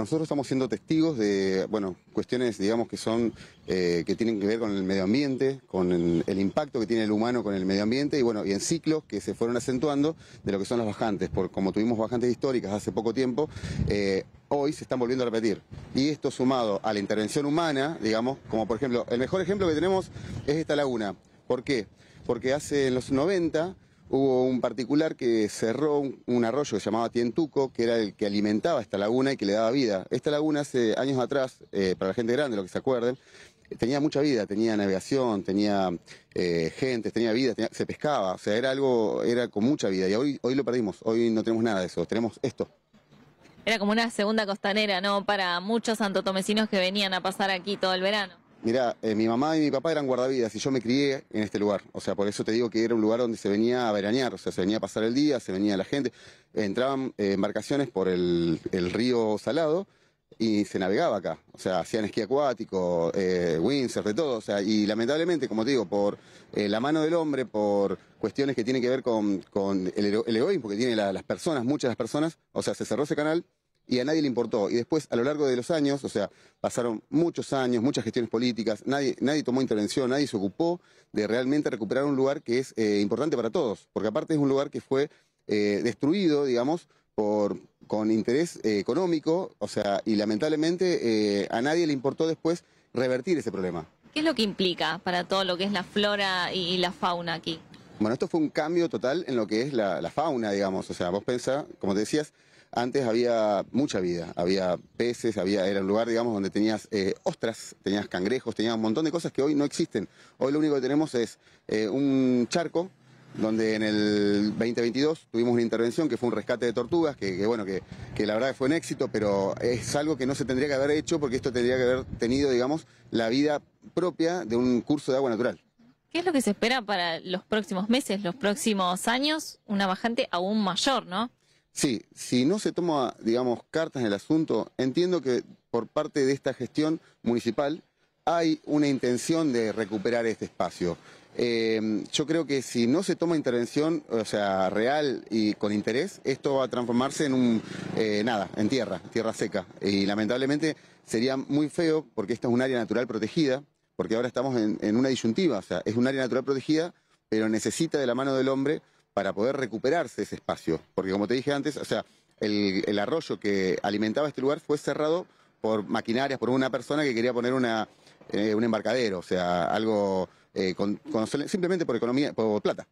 Nosotros estamos siendo testigos de, bueno, cuestiones, digamos, que son, eh, que tienen que ver con el medio ambiente, con el, impacto que tiene el humano con el medio ambiente y, bueno, y en ciclos que se fueron acentuando de lo que son las bajantes, por como tuvimos bajantes históricas hace poco tiempo, eh, hoy se están volviendo a repetir. Y esto sumado a la intervención humana, digamos, como por ejemplo, el mejor ejemplo que tenemos es esta laguna. ¿Por qué? Porque hace en los 90 hubo un particular que cerró un, arroyo que se llamaba Tientuco, que era el que alimentaba esta laguna y que le daba vida. Esta laguna hace años atrás, eh, para la gente grande, lo que se acuerden, tenía mucha vida, tenía navegación, tenía eh, gente, tenía vida, se pescaba, o sea, era algo, era con mucha vida. Y hoy, hoy lo perdimos, hoy no tenemos nada de eso, tenemos esto. Era como una segunda costanera, ¿no? Para muchos santotomecinos que venían a pasar aquí todo el verano. Mira, eh, mi mamá y mi papá eran guardavidas y yo me crié en este lugar. O sea, por eso te digo que era un lugar donde se venía a veranear, o sea, se venía a pasar el día, se venía la gente. Entraban eh, embarcaciones por el, río Salado y se navegaba acá. O sea, hacían esquí acuático, eh, de todo. O sea, y lamentablemente, como te digo, por eh, la mano del hombre, por cuestiones que tienen que ver con, con el, el, egoísmo que tienen las personas, muchas de las personas, o sea, se cerró ese canal y a nadie le importó. Y después, a lo largo de los años, o sea, pasaron muchos años, muchas gestiones políticas, nadie, nadie tomó intervención, nadie se ocupó de realmente recuperar un lugar que es eh, importante para todos, porque aparte es un lugar que fue eh, destruido, digamos, por, con interés eh, económico, o sea, y lamentablemente a nadie le importó después revertir ese problema. ¿Qué es lo que implica para todo lo que es la flora y, la fauna aquí? Bueno, esto fue un cambio total en lo que es la, la fauna, digamos. O sea, vos pensás, como te decías, antes había mucha vida, había peces, había, era un lugar, digamos, donde tenías eh, ostras, tenías cangrejos, tenías un montón de cosas que hoy no existen. Hoy lo único que tenemos es eh, un charco donde en el 2022 tuvimos una intervención que fue un rescate de tortugas, que, bueno, que, que, la verdad fue un éxito, pero es algo que no se tendría que haber hecho porque esto tendría que haber tenido, digamos, la vida propia de un curso de agua natural. ¿Qué es lo que se espera para los próximos meses, los próximos años? Una bajante aún mayor, ¿no? Sí, si no se toma, digamos, cartas en el asunto, entiendo que por parte de esta gestión municipal hay una intención de recuperar este espacio. Eh, yo creo que si no se toma intervención, o sea, real y con interés, esto va a transformarse en un, eh, nada, en tierra, tierra seca. Y lamentablemente sería muy feo porque esta es un área natural protegida, porque ahora estamos en, en una disyuntiva, o sea, es un área natural protegida, pero necesita de la mano del hombre para poder recuperarse ese espacio. Porque como te dije antes, o sea, el, arroyo que alimentaba este lugar fue cerrado por maquinarias, por una persona que quería poner una, eh, un embarcadero, o sea, algo eh, simplemente por economía, por plata.